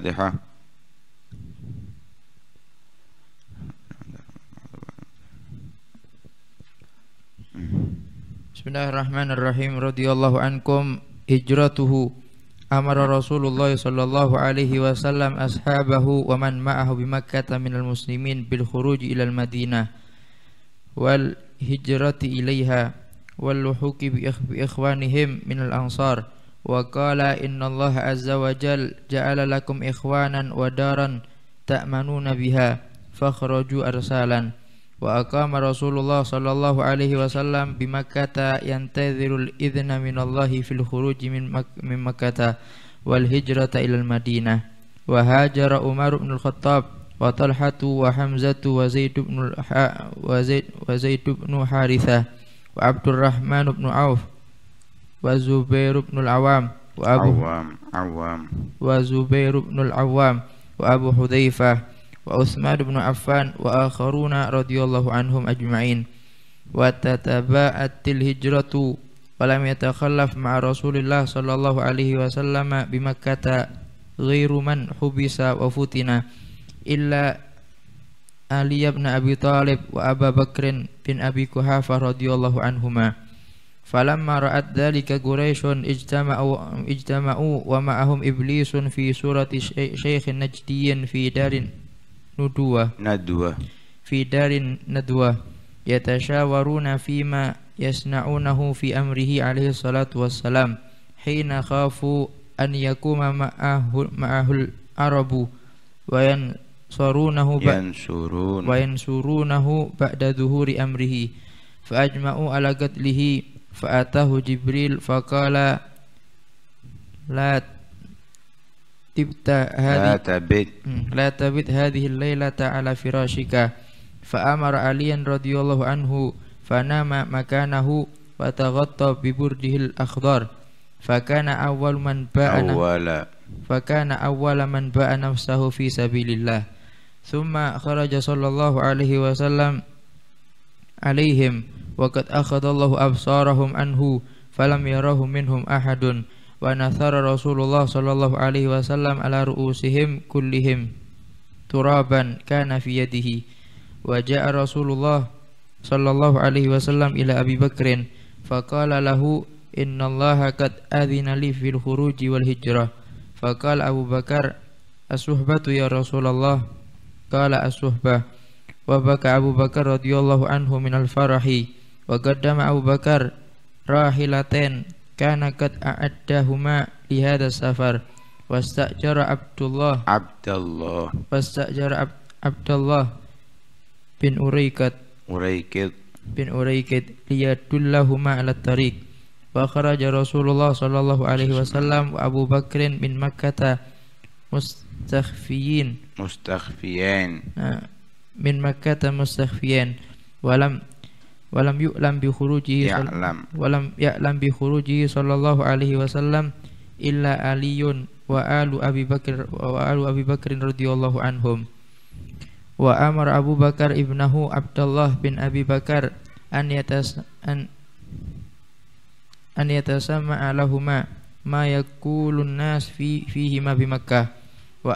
الفاتحة بسم الله الرحمن الرحيم رضي الله عنكم هجرته أمر رسول الله صلى الله عليه وسلم أصحابه ومن معه بمكة من المسلمين بالخروج إلى المدينة والهجرة إليها واللحوق بإخوانهم من الأنصار وقال إن الله عز وجل جعل لكم إخوانا ودارا تأمنون بها فاخرجوا أرسالا وأقام رسول الله صلى الله عليه وسلم بمكة ينتظر الإذن من الله في الخروج من, مك من مكة والهجرة إلى المدينة وهاجر عمر بن الخطاب وطلحة وحمزة وزيد بن, وزيد, وزيد بن حارثة وعبد الرحمن بن عوف وزبير بن العوام وأبو عوام عوام وزبير بن العوام وأبو حذيفة وعثمان بن عفان وآخرون رضي الله عنهم أجمعين وتتباءت الهجرة ولم يتخلف مع رسول الله صلى الله عليه وسلم بمكة غير من حبس وفتن إلا علي بن أبي طالب وأبا بكر بن أبي كهافة رضي الله عنهما فلما رأت ذلك قريش اجتمعوا, اجتمعوا ومعهم إبليس في سورة شيخ نجدي في دار ندوة ندوة في دار ندوة يتشاورون فيما يصنعونه في أمره عليه الصلاة والسلام حين خافوا أن يقوم معه, معه العرب وينصرونه ينصرون وينصرونه بعد ظهور أمره فأجمعوا على قتله فأتاه جبريل فقال لا تبت هذه لا تبت لا تبت هذه الليلة على فراشك فأمر عليا رضي الله عنه فنام مكانه وتغطى ببرده الأخضر فكان أول من باع أول فكان أول من باع نفسه في سبيل الله ثم خرج صلى الله عليه وسلم عليهم وقد أخذ الله أبصارهم عنه فلم يره منهم أحد ونثر رسول الله صلى الله عليه وسلم على رؤوسهم كلهم ترابا كان في يده وجاء رسول الله صلى الله عليه وسلم إلى أبي بكر فقال له إن الله قد أذن لي في الخروج والهجرة فقال أبو بكر الصحبة يا رسول الله قال الصحبة وبكى أبو بكر رضي الله عنه من الفرح wa qaddama Abu Bakar rahilatain kana qad a'addahuma li hadha safar wastajara Abdullah Abdullah wastajara Ab Abdullah bin Uraikat Uraikat bin Uraikat liyadullahuma ala tariq wa kharaja Rasulullah sallallahu alaihi wasallam wa Abu Bakrin min Makkah mustakhfiyin mustakhfiyan min Makkah mustakhfiyan walam walam yu'lam bi khuruji ya'lam walam ya'lam bi khuruji sallallahu alaihi wasallam illa aliyun wa alu Abi bakr wa alu Abi Bakrin radhiyallahu anhum wa amar Abu Bakar ibnahu Abdullah bin Abi Bakar an yatas an an yatasama'a lahuma ma yakulun nas fi fihima bi wa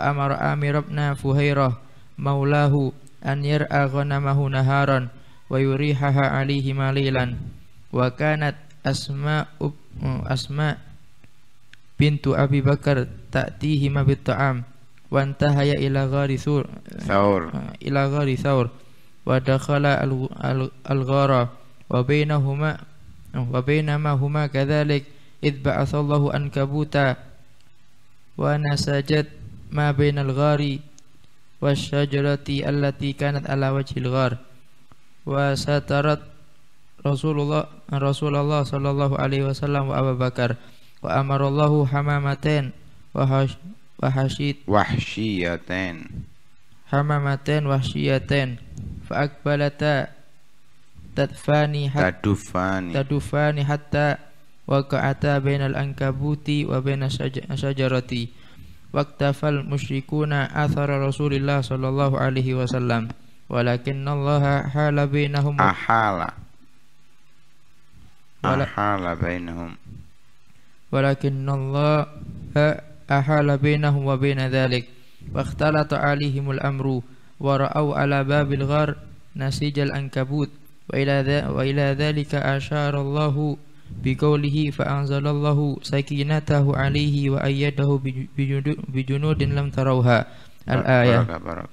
amar Amir ibn Fuhairah maulahu an yar'a ghanamahu naharan ويريحها عليهما ليلا وكانت أسماء أسماء بنت أبي بكر تأتيهما بالطعام وانتهي إلى غار ثور ثور إلى غار ثور ودخل الغار وبينهما وبينما هما كذلك إذ بعث الله أنكبوتا ونسجت ما بين الغار والشجرة التي كانت على وجه الغار wa satarat Rasulullah Rasulullah sallallahu alaihi wasallam wa Abu Bakar wa amarallahu hamamatain wa hash, wa hashid wahsyiyatain hamamatain wahsyiyatain fa akbalata tadfani hat, tadufani tadufani hatta waqa'ata bainal ankabuti wa bainas syajarati waqtafal musyrikuna athara Rasulillah sallallahu alaihi wasallam ولكن الله حال بينهم أحال أحال بينهم ولكن الله أحال بينهم وبين ذلك واختلط عليهم الأمر ورأوا على باب الغار نسيج الأنكبوت وإلى, وإلى ذلك أشار الله بقوله فأنزل الله سكينته عليه وأيده بجنود لم تروها الآية بركة بركة.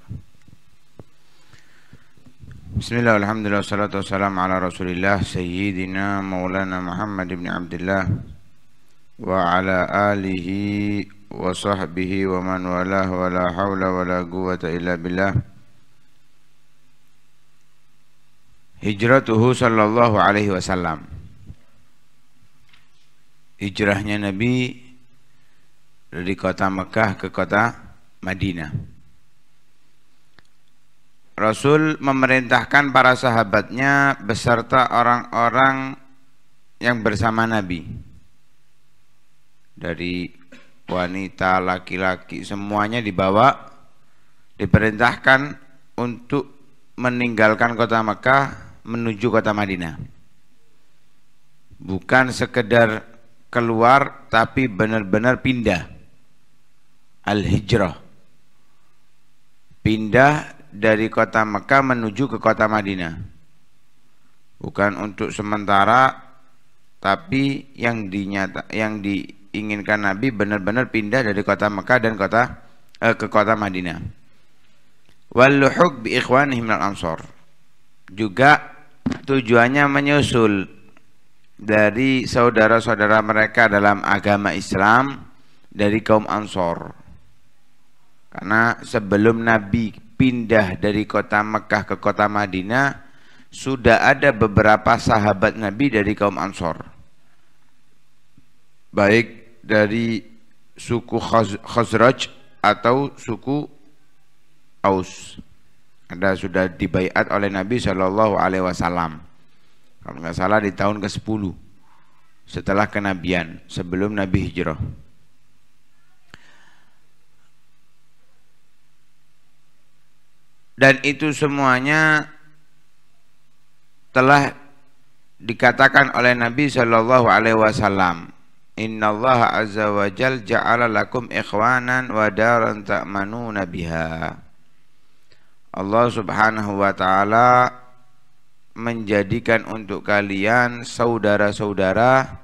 بسم الله والحمد لله والصلاة والسلام على رسول الله سيدنا مولانا محمد بن عبد الله وعلى آله وصحبه ومن والاه ولا حول ولا قوة إلا بالله Hijratuhu sallallahu alaihi wasallam Hijrahnya Nabi dari kota Mekah ke kota Madinah Rasul memerintahkan para sahabatnya beserta orang-orang yang bersama Nabi. Dari wanita, laki-laki, semuanya dibawa, diperintahkan untuk meninggalkan kota Mekah menuju kota Madinah. Bukan sekedar keluar, tapi benar-benar pindah. Al-Hijrah. Pindah dari kota Mekah menuju ke kota Madinah. Bukan untuk sementara tapi yang dinyata yang diinginkan Nabi benar-benar pindah dari kota Mekah dan kota eh, ke kota Madinah. Walluhuk bi ikhwanihim al ansor. Juga tujuannya menyusul dari saudara-saudara mereka dalam agama Islam dari kaum Ansor. Karena sebelum Nabi pindah dari kota Mekah ke kota Madinah sudah ada beberapa sahabat Nabi dari kaum Ansor baik dari suku Khazraj atau suku Aus ada sudah dibaiat oleh Nabi Shallallahu Alaihi Wasallam kalau nggak salah di tahun ke 10 setelah kenabian sebelum Nabi hijrah dan itu semuanya telah dikatakan oleh Nabi Shallallahu Alaihi Wasallam. Inna Allah azza wa jal ja'ala lakum ikhwanan wa daran ta'manuna biha. Allah subhanahu wa ta'ala menjadikan untuk kalian saudara-saudara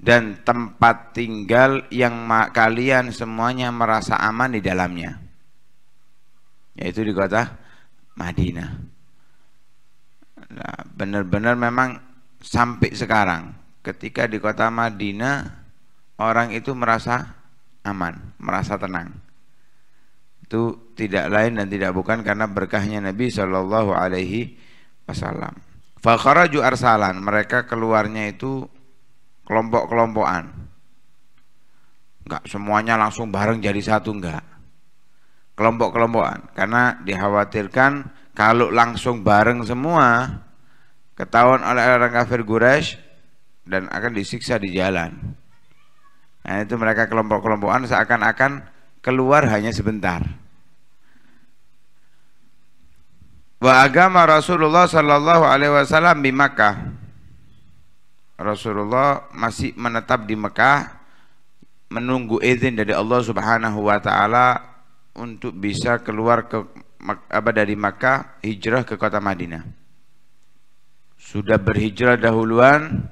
dan tempat tinggal yang kalian semuanya merasa aman di dalamnya yaitu di kota Madinah. Nah, benar-benar memang sampai sekarang ketika di kota Madinah orang itu merasa aman, merasa tenang. Itu tidak lain dan tidak bukan karena berkahnya Nabi Shallallahu Alaihi Wasallam. Fakharaju arsalan, mereka keluarnya itu kelompok-kelompokan. Enggak semuanya langsung bareng jadi satu enggak kelompok-kelompokan karena dikhawatirkan kalau langsung bareng semua ketahuan oleh orang kafir Quraisy dan akan disiksa di jalan. Nah, itu mereka kelompok-kelompokan seakan-akan keluar hanya sebentar. Wa agama Rasulullah sallallahu alaihi wasallam di Makkah. Rasulullah masih menetap di Mekah menunggu izin dari Allah Subhanahu wa taala untuk bisa keluar ke apa dari Makkah hijrah ke kota Madinah. Sudah berhijrah dahuluan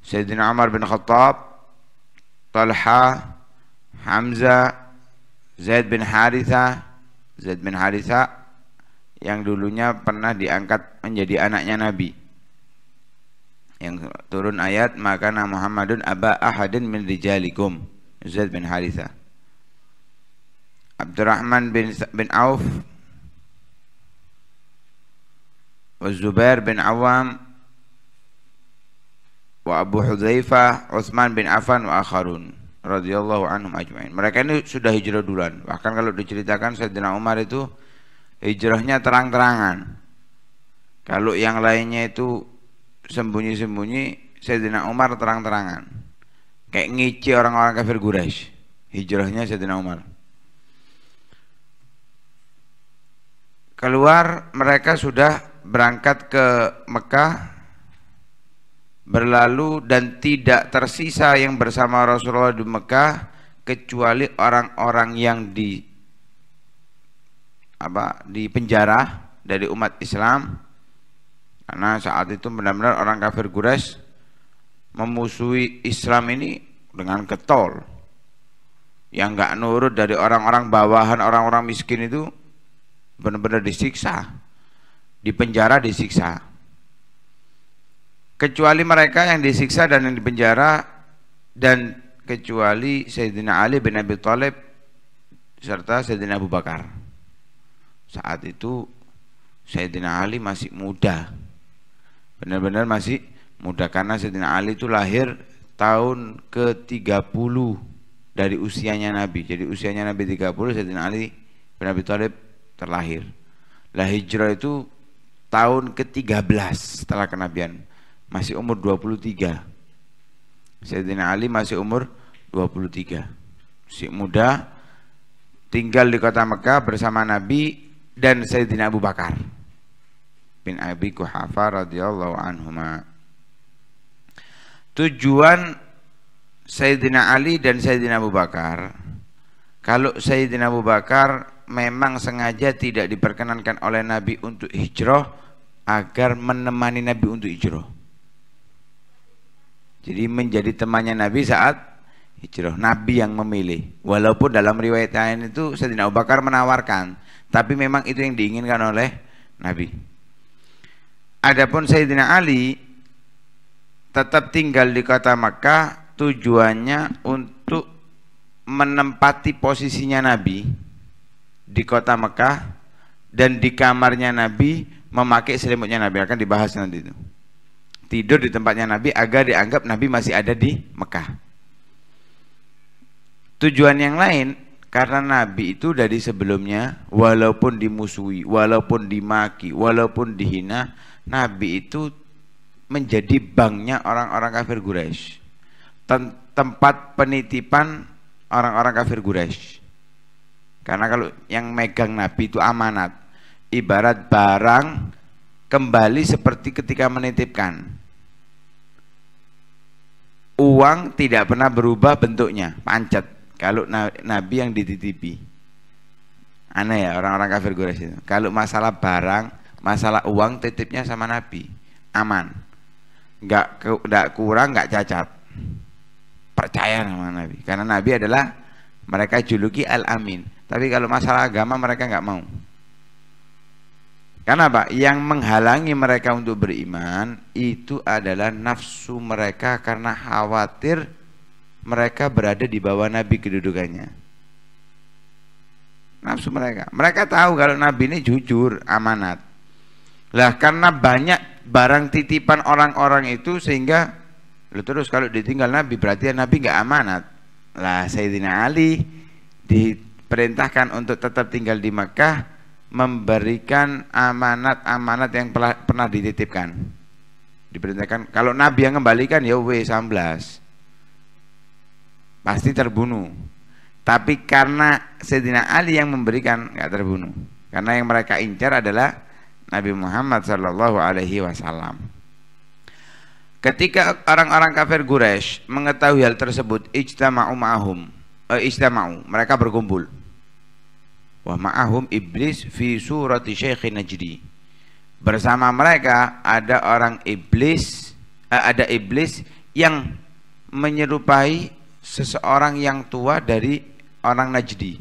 Sayyidina Umar bin Khattab, Talha, Hamza, Zaid bin Haritha, Zaid bin Haritha yang dulunya pernah diangkat menjadi anaknya Nabi. Yang turun ayat maka Muhammadun aba ahadin min rijalikum. Zaid bin Haritha. Abdurrahman bin bin Auf bin Awam, wa Abu Hudzaifah Utsman bin Affan wa akharun radhiyallahu anhum ajmain. Mereka ini sudah hijrah duluan. Bahkan kalau diceritakan Sayyidina Umar itu hijrahnya terang-terangan. Kalau yang lainnya itu sembunyi-sembunyi, Sayyidina Umar terang-terangan. Kayak ngici orang-orang kafir Quraisy. Hijrahnya Sayyidina Umar. keluar mereka sudah berangkat ke Mekah berlalu dan tidak tersisa yang bersama Rasulullah di Mekah kecuali orang-orang yang di apa di penjara dari umat Islam karena saat itu benar-benar orang kafir Quraisy memusuhi Islam ini dengan ketol, yang nggak nurut dari orang-orang bawahan orang-orang miskin itu benar-benar disiksa di penjara disiksa kecuali mereka yang disiksa dan yang dipenjara dan kecuali Sayyidina Ali bin Abi Thalib serta Sayyidina Abu Bakar saat itu Sayyidina Ali masih muda benar-benar masih muda karena Sayyidina Ali itu lahir tahun ke-30 dari usianya Nabi jadi usianya Nabi 30 Sayyidina Ali bin Abi Thalib terlahir. Lah hijrah itu tahun ke-13 setelah kenabian. Masih umur 23. Sayyidina Ali masih umur 23. Si muda tinggal di kota Mekah bersama Nabi dan Sayyidina Abu Bakar bin Abi Kuhafa radhiyallahu anhuma. Tujuan Sayyidina Ali dan Sayyidina Abu Bakar kalau Sayyidina Abu Bakar memang sengaja tidak diperkenankan oleh Nabi untuk hijrah agar menemani Nabi untuk hijrah. Jadi menjadi temannya Nabi saat hijrah. Nabi yang memilih. Walaupun dalam riwayat lain itu Sayyidina Abu Bakar menawarkan, tapi memang itu yang diinginkan oleh Nabi. Adapun Sayyidina Ali tetap tinggal di kota Makkah tujuannya untuk menempati posisinya Nabi di kota Mekah dan di kamarnya Nabi memakai selimutnya Nabi akan dibahas nanti itu tidur di tempatnya Nabi agar dianggap Nabi masih ada di Mekah tujuan yang lain karena Nabi itu dari sebelumnya walaupun dimusuhi walaupun dimaki walaupun dihina Nabi itu menjadi banknya orang-orang kafir Quraisy tempat penitipan orang-orang kafir Quraisy karena kalau yang megang Nabi itu amanat. Ibarat barang kembali seperti ketika menitipkan. Uang tidak pernah berubah bentuknya, pancet. Kalau Nabi yang dititipi. Aneh ya orang-orang kafir Quraisy itu. Kalau masalah barang, masalah uang titipnya sama Nabi. Aman. Enggak enggak kurang, enggak cacat. Percaya sama Nabi karena Nabi adalah mereka juluki Al-Amin. Tapi kalau masalah agama mereka nggak mau. Karena apa? Yang menghalangi mereka untuk beriman itu adalah nafsu mereka karena khawatir mereka berada di bawah Nabi kedudukannya. Nafsu mereka. Mereka tahu kalau Nabi ini jujur, amanat. Lah karena banyak barang titipan orang-orang itu sehingga lu terus kalau ditinggal Nabi berarti ya Nabi nggak amanat lah Sayyidina Ali diperintahkan untuk tetap tinggal di Mekah memberikan amanat-amanat yang pernah dititipkan diperintahkan kalau Nabi yang kembalikan ya w 16 pasti terbunuh tapi karena Sayyidina Ali yang memberikan nggak terbunuh karena yang mereka incar adalah Nabi Muhammad Shallallahu Alaihi Wasallam Ketika orang-orang kafir Quraisy mengetahui hal tersebut, ijtama'u ma'ahum. Eh, ijtama'u, mereka berkumpul. Wa ma'ahum iblis fi surati syekhi najdi. Bersama mereka ada orang iblis, eh, ada iblis yang menyerupai seseorang yang tua dari orang Najdi.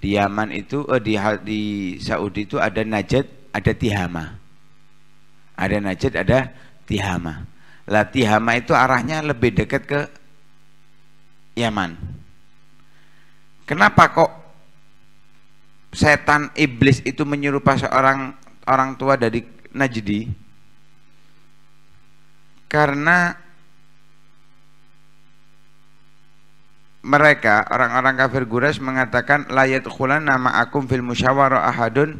Di Yaman itu eh, di, di Saudi itu ada Najd, ada Tihama. Ada Najd, ada Tihama. Lah Tihama itu arahnya lebih dekat ke Yaman. Kenapa kok setan iblis itu menyerupa seorang orang tua dari Najdi? Karena mereka orang-orang kafir Quraisy mengatakan layat khulan nama akum fil musyawarah ahadun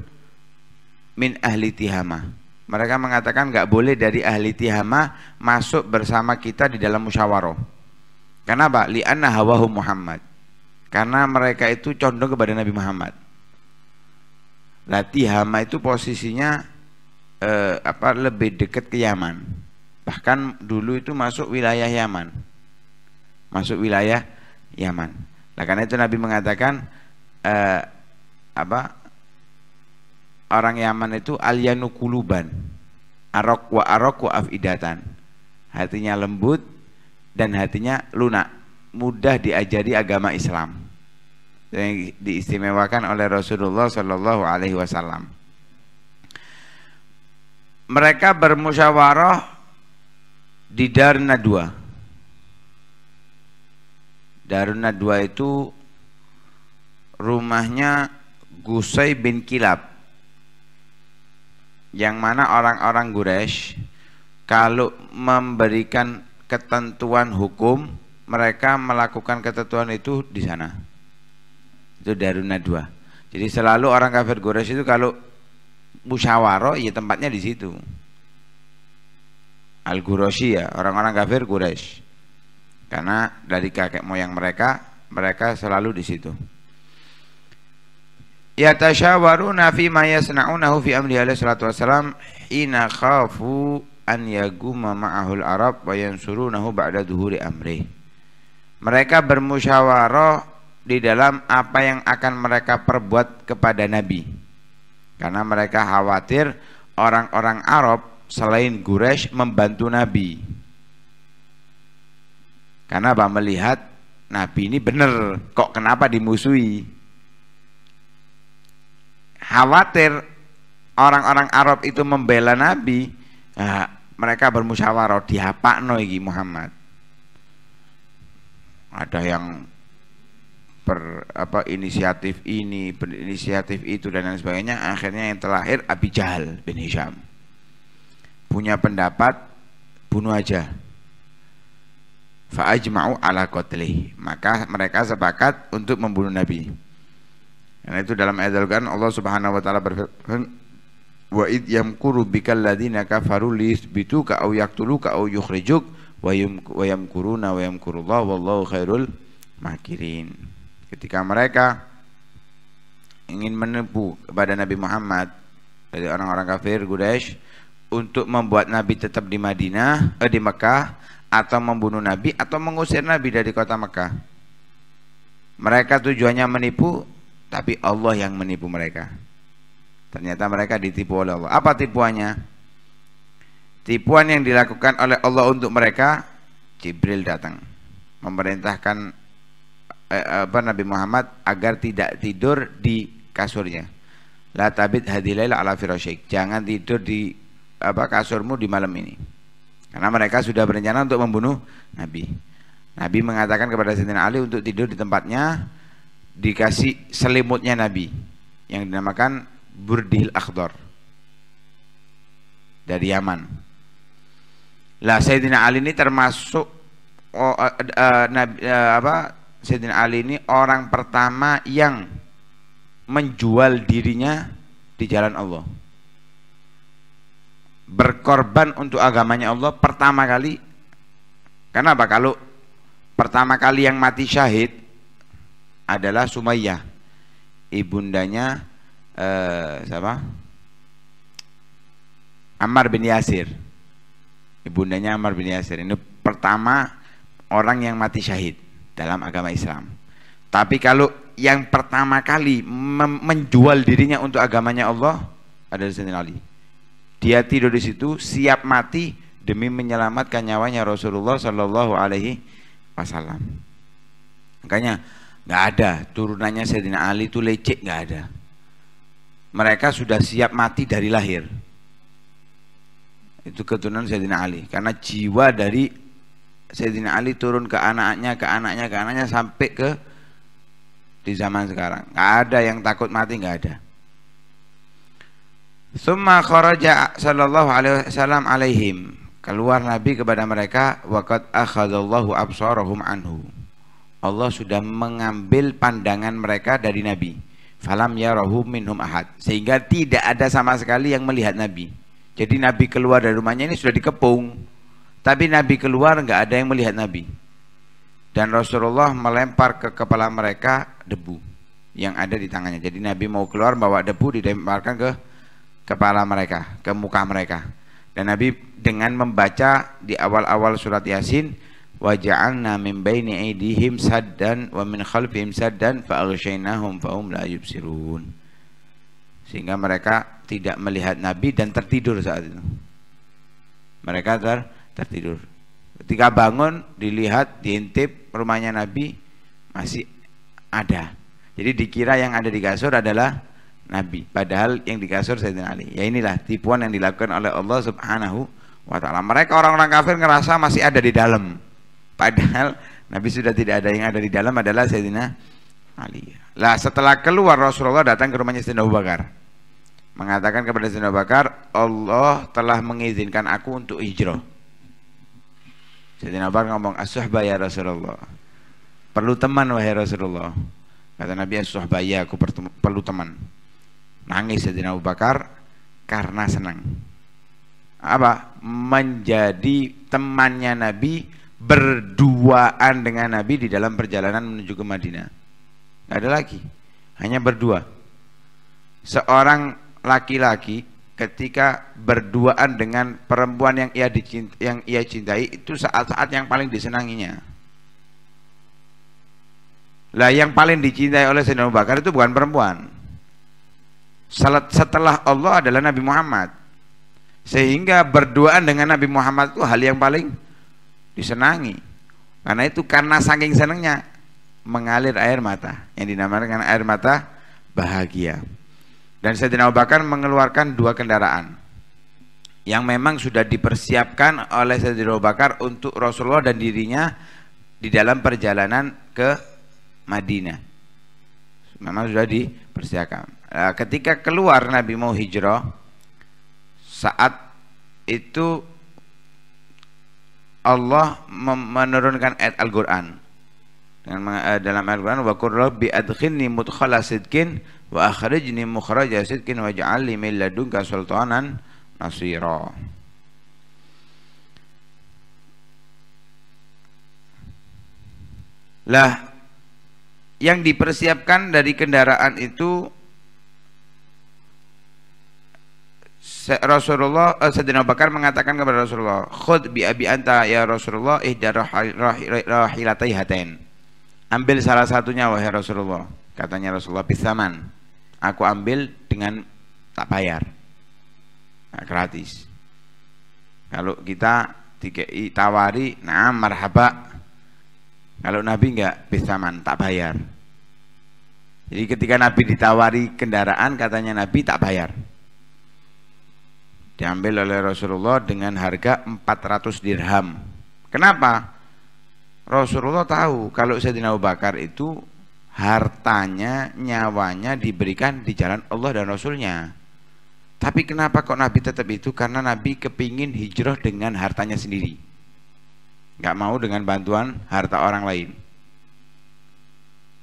min ahli tihama mereka mengatakan nggak boleh dari ahli tihama masuk bersama kita di dalam musyawarah. Kenapa? Li'anna hawahu Muhammad. Karena mereka itu condong kepada Nabi Muhammad. Nah, tihama itu posisinya eh, apa lebih dekat ke Yaman. Bahkan dulu itu masuk wilayah Yaman. Masuk wilayah Yaman. Nah, karena itu Nabi mengatakan eh, apa orang Yaman itu alyanu kuluban arok wa arok wa afidatan hatinya lembut dan hatinya lunak mudah diajari agama Islam yang diistimewakan oleh Rasulullah Shallallahu Alaihi Wasallam mereka bermusyawarah di Darun Nadwa Darun Nadwa itu rumahnya Gusai bin Kilab yang mana orang-orang Quraisy kalau memberikan ketentuan hukum mereka melakukan ketentuan itu di sana itu daruna dua jadi selalu orang kafir Quraisy itu kalau musyawarah ya tempatnya di situ al Quraisy ya orang-orang kafir Quraisy karena dari kakek moyang mereka mereka selalu di situ yatasyawaruna fi ma yasna'unahu fi amri alaihi salatu wassalam ina khafu an yaguma ma'ahul arab wa yansurunahu ba'da duhuri amri mereka bermusyawarah di dalam apa yang akan mereka perbuat kepada Nabi karena mereka khawatir orang-orang Arab selain Quraisy membantu Nabi karena apa melihat Nabi ini benar kok kenapa dimusuhi khawatir orang-orang Arab itu membela Nabi nah, mereka bermusyawarah di diapakno iki Muhammad ada yang ber, apa inisiatif ini berinisiatif itu dan lain sebagainya akhirnya yang terlahir Abi Jahal bin Hisham punya pendapat bunuh aja fa'ajma'u ala qatlih. maka mereka sepakat untuk membunuh Nabi karena itu dalam ayat Al-Quran Allah Subhanahu wa taala berfirman wa id yamkuru bikal ladina kafaru liyuthbituka aw yaqtuluka aw yukhrijuk wa yamkuruna wa yamkurullah wallahu khairul makirin. Ketika mereka ingin menipu kepada Nabi Muhammad dari orang-orang kafir Quraisy untuk membuat Nabi tetap di Madinah, eh, di Mekah atau membunuh Nabi atau mengusir Nabi dari kota Mekah. Mereka tujuannya menipu tapi Allah yang menipu mereka ternyata mereka ditipu oleh Allah apa tipuannya tipuan yang dilakukan oleh Allah untuk mereka Jibril datang memerintahkan eh, apa Nabi Muhammad agar tidak tidur di kasurnya la tabid hadilaila ala firasyik jangan tidur di apa kasurmu di malam ini karena mereka sudah berencana untuk membunuh Nabi Nabi mengatakan kepada Sayyidina Ali untuk tidur di tempatnya dikasih selimutnya Nabi yang dinamakan Burdil Akhdar dari Yaman. Lah Sayyidina Ali ini termasuk oh, uh, uh, Nabi, uh, apa Sayyidina Ali ini orang pertama yang menjual dirinya di jalan Allah. Berkorban untuk agamanya Allah pertama kali. Karena apa? Kalau pertama kali yang mati syahid adalah Sumayyah ibundanya eh, siapa Ammar bin Yasir ibundanya Ammar bin Yasir ini pertama orang yang mati syahid dalam agama Islam tapi kalau yang pertama kali menjual dirinya untuk agamanya Allah adalah Zainal Ali dia tidur di situ siap mati demi menyelamatkan nyawanya Rasulullah Shallallahu Alaihi Wasallam makanya nggak ada turunannya Sayyidina Ali itu lecek nggak ada mereka sudah siap mati dari lahir itu keturunan Sayyidina Ali karena jiwa dari Sayyidina Ali turun ke anaknya ke anaknya ke anaknya sampai ke di zaman sekarang nggak ada yang takut mati nggak ada Summa kharaja sallallahu alaihi wasallam alaihim keluar Nabi kepada mereka waqad akhadallahu absarahum anhu Allah sudah mengambil pandangan mereka dari Nabi. Falam yarahu minhum ahad. Sehingga tidak ada sama sekali yang melihat Nabi. Jadi Nabi keluar dari rumahnya ini sudah dikepung. Tapi Nabi keluar nggak ada yang melihat Nabi. Dan Rasulullah melempar ke kepala mereka debu yang ada di tangannya. Jadi Nabi mau keluar bawa debu dilemparkan ke kepala mereka, ke muka mereka. Dan Nabi dengan membaca di awal-awal surat Yasin, waja'alna min baini aydihim saddan wa min khalfihim saddan fa aghshaynahum fa hum la yubsirun sehingga mereka tidak melihat nabi dan tertidur saat itu mereka ter tertidur ketika bangun dilihat diintip rumahnya nabi masih ada jadi dikira yang ada di kasur adalah nabi padahal yang di kasur Sayyidina Ali ya inilah tipuan yang dilakukan oleh Allah Subhanahu wa taala mereka orang-orang kafir ngerasa masih ada di dalam Padahal Nabi sudah tidak ada yang ada di dalam adalah Sayyidina Ali. Lah setelah keluar Rasulullah datang ke rumahnya Sayyidina Abu Bakar. Mengatakan kepada Sayyidina Abu Bakar, Allah telah mengizinkan aku untuk hijrah. Sayyidina Abu Bakar ngomong, as ya Rasulullah. Perlu teman wahai Rasulullah. Kata Nabi as ya aku perlu teman. Nangis Sayyidina Abu Bakar karena senang. Apa? Menjadi temannya Nabi berduaan dengan Nabi di dalam perjalanan menuju ke Madinah. Gak ada lagi, hanya berdua. Seorang laki-laki ketika berduaan dengan perempuan yang ia dicintai, yang ia cintai itu saat-saat yang paling disenanginya. Lah yang paling dicintai oleh Sayyidina Abu Bakar itu bukan perempuan. Setelah Allah adalah Nabi Muhammad. Sehingga berduaan dengan Nabi Muhammad itu hal yang paling disenangi karena itu karena saking senangnya mengalir air mata yang dinamakan air mata bahagia dan Sayyidina Abu Bakar mengeluarkan dua kendaraan yang memang sudah dipersiapkan oleh Sayyidina Bakar untuk Rasulullah dan dirinya di dalam perjalanan ke Madinah memang sudah dipersiapkan eh, ketika keluar Nabi mau hijrah saat itu Allah menurunkan ayat Al-Qur'an. Eh, dalam Al-Qur'an wa qur bi adkhilni mudkhala sidqin wa akhrijni mukhraja sidqin waj'al li min ladunka sultanan nasira. Lah yang dipersiapkan dari kendaraan itu Rasulullah uh, Sayyidina Bakar mengatakan kepada Rasulullah, "Khud bi abi anta ya Rasulullah ihda rahilatai hatain." Ambil salah satunya wahai Rasulullah. Katanya Rasulullah, "Bisaman." Aku ambil dengan tak bayar. Nah, gratis. Kalau kita dikei tawari, nah marhaba. Kalau Nabi enggak bisaman, tak bayar. Jadi ketika Nabi ditawari kendaraan, katanya Nabi tak bayar diambil oleh Rasulullah dengan harga 400 dirham. Kenapa? Rasulullah tahu kalau Sayyidina Abu Bakar itu hartanya, nyawanya diberikan di jalan Allah dan Rasulnya. Tapi kenapa kok Nabi tetap itu? Karena Nabi kepingin hijrah dengan hartanya sendiri. Gak mau dengan bantuan harta orang lain.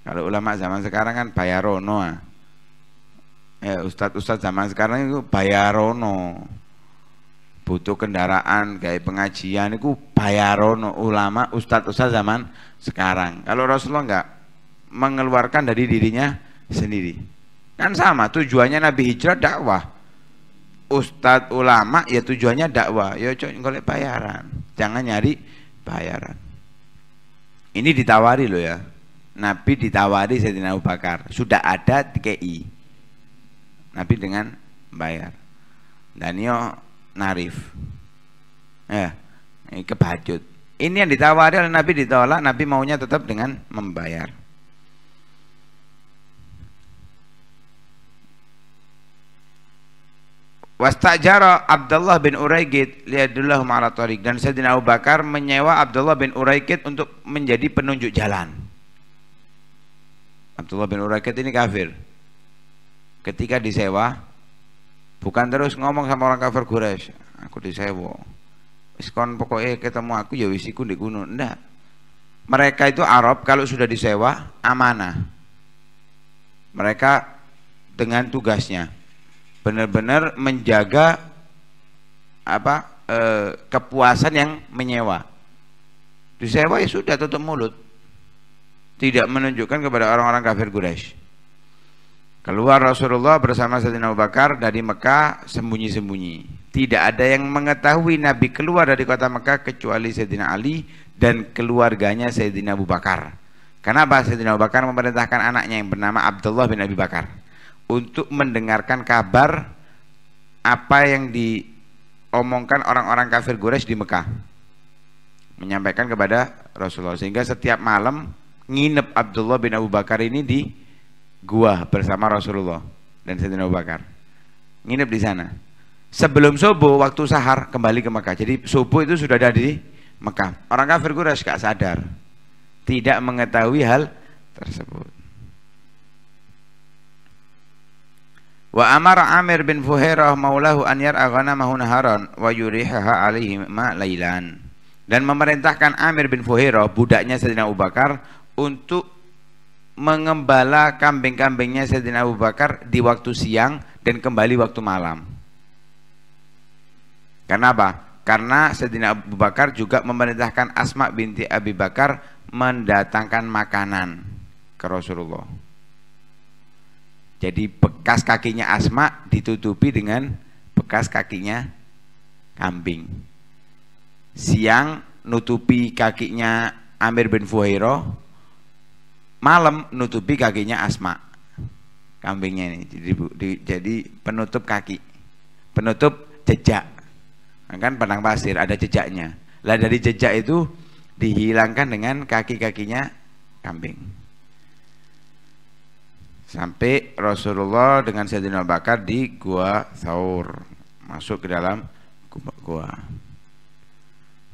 Kalau ulama zaman sekarang kan bayarono. Ah. Eh, Ustadz-ustadz zaman sekarang itu bayarono butuh kendaraan gaya pengajian itu bayarono ulama ustadz-ustadz zaman sekarang kalau Rasulullah nggak mengeluarkan dari dirinya sendiri kan sama tujuannya Nabi hijrah dakwah ustadz ulama ya tujuannya dakwah ya cok golek bayaran jangan nyari bayaran ini ditawari loh ya Nabi ditawari Sayyidina Abu Bakar sudah ada TKI Nabi dengan bayar dan yo narif ya ini kebajut ini yang ditawari oleh Nabi ditolak Nabi maunya tetap dengan membayar Wastajara Abdullah bin Uraikid liadullah ma'ala tariq dan Sayyidina Abu Bakar menyewa Abdullah bin Uraikid untuk menjadi penunjuk jalan. Abdullah bin Uraikid ini kafir. Ketika disewa bukan terus ngomong sama orang kafir Quraisy aku disewa iskon pokoknya ketemu aku ya wis di gunung ndak mereka itu Arab kalau sudah disewa amanah mereka dengan tugasnya benar-benar menjaga apa e, kepuasan yang menyewa disewa ya sudah tutup mulut tidak menunjukkan kepada orang-orang kafir Quraisy Keluar Rasulullah bersama Sayyidina Abu Bakar dari Mekah sembunyi-sembunyi. Tidak ada yang mengetahui Nabi keluar dari kota Mekah kecuali Sayyidina Ali dan keluarganya Sayyidina Abu Bakar. Kenapa Sayyidina Abu Bakar memerintahkan anaknya yang bernama Abdullah bin Abi Bakar untuk mendengarkan kabar apa yang diomongkan orang-orang kafir Quraisy di Mekah. Menyampaikan kepada Rasulullah sehingga setiap malam nginep Abdullah bin Abu Bakar ini di gua bersama Rasulullah dan Sayyidina Abu Bakar. Nginep di sana. Sebelum subuh waktu sahar kembali ke Mekah. Jadi subuh itu sudah ada di Mekah. Orang kafir Quraisy gak sadar. Tidak mengetahui hal tersebut. Wa amar Amir bin Fuhairah maulahu an yar'a ghanamahu wa yurihaha alaihi ma lailan. Dan memerintahkan Amir bin Fuhairah budaknya Sayyidina Abu Bakar untuk mengembala kambing-kambingnya Sayyidina Abu Bakar di waktu siang dan kembali waktu malam. Karena apa? Karena Sayyidina Abu Bakar juga memerintahkan Asma binti Abi Bakar mendatangkan makanan ke Rasulullah. Jadi bekas kakinya Asma ditutupi dengan bekas kakinya kambing. Siang nutupi kakinya Amir bin Fuhairah malam nutupi kakinya asma kambingnya ini jadi, di, jadi penutup kaki penutup jejak nah, kan penang pasir ada jejaknya lah dari jejak itu dihilangkan dengan kaki-kakinya kambing sampai Rasulullah dengan Sayyidina Abu Bakar di gua Saur masuk ke dalam gua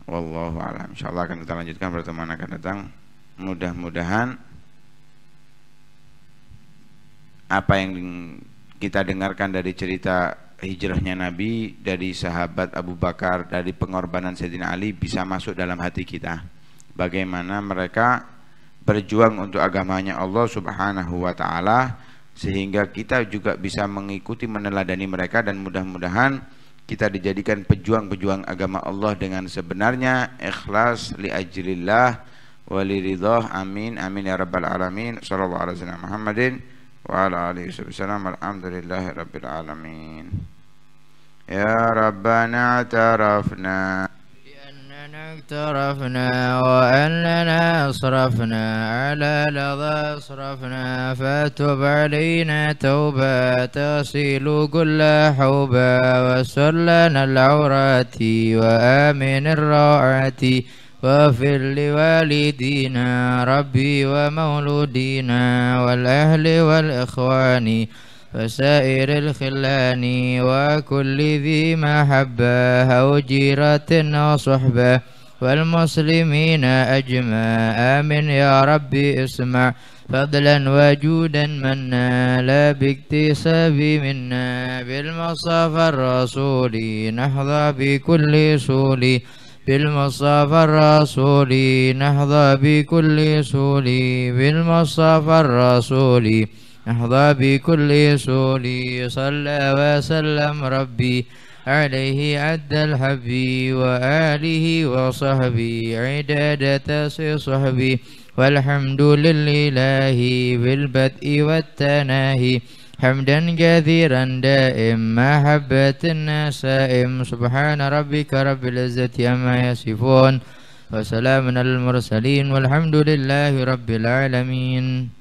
Wallahu alam insyaallah akan kita lanjutkan pertemuan akan datang mudah-mudahan apa yang kita dengarkan dari cerita hijrahnya Nabi dari sahabat Abu Bakar dari pengorbanan Sayyidina Ali bisa masuk dalam hati kita bagaimana mereka berjuang untuk agamanya Allah subhanahu wa ta'ala sehingga kita juga bisa mengikuti meneladani mereka dan mudah-mudahan kita dijadikan pejuang-pejuang agama Allah dengan sebenarnya ikhlas li ajrillah wa li amin amin ya rabbal alamin sallallahu alaihi wasallam Muhammadin وعلى آله وصحبه وسلم الحمد لله رب العالمين يا ربنا اعترفنا بأننا اعترفنا وأننا أصرفنا على لظى أصرفنا فتب علينا توبة تغسل كل حوبة وسلنا العورات وآمن الروعة واغفر لوالدينا ربي ومولودينا والأهل والإخوان وسائر الخلان وكل ذي محبة أو جيرة وصحبة والمسلمين أجمع آمين يا ربي اسمع فضلا وجودا منا لا باكتساب منا بالمصافى الرسول نحظى بكل سولي بالمصطفى الرسولي نحظى بكل سولي بالمصطفى الرسولي نحظى بكل سولي صلى وسلم ربي عليه عد الحبي وآله وصحبي عدادة صحبي والحمد لله بالبدء والتناهي حمدا كثيرا دائما حبت النسائم سبحان ربك رب العزة أما يصفون وسلام على المرسلين والحمد لله رب العالمين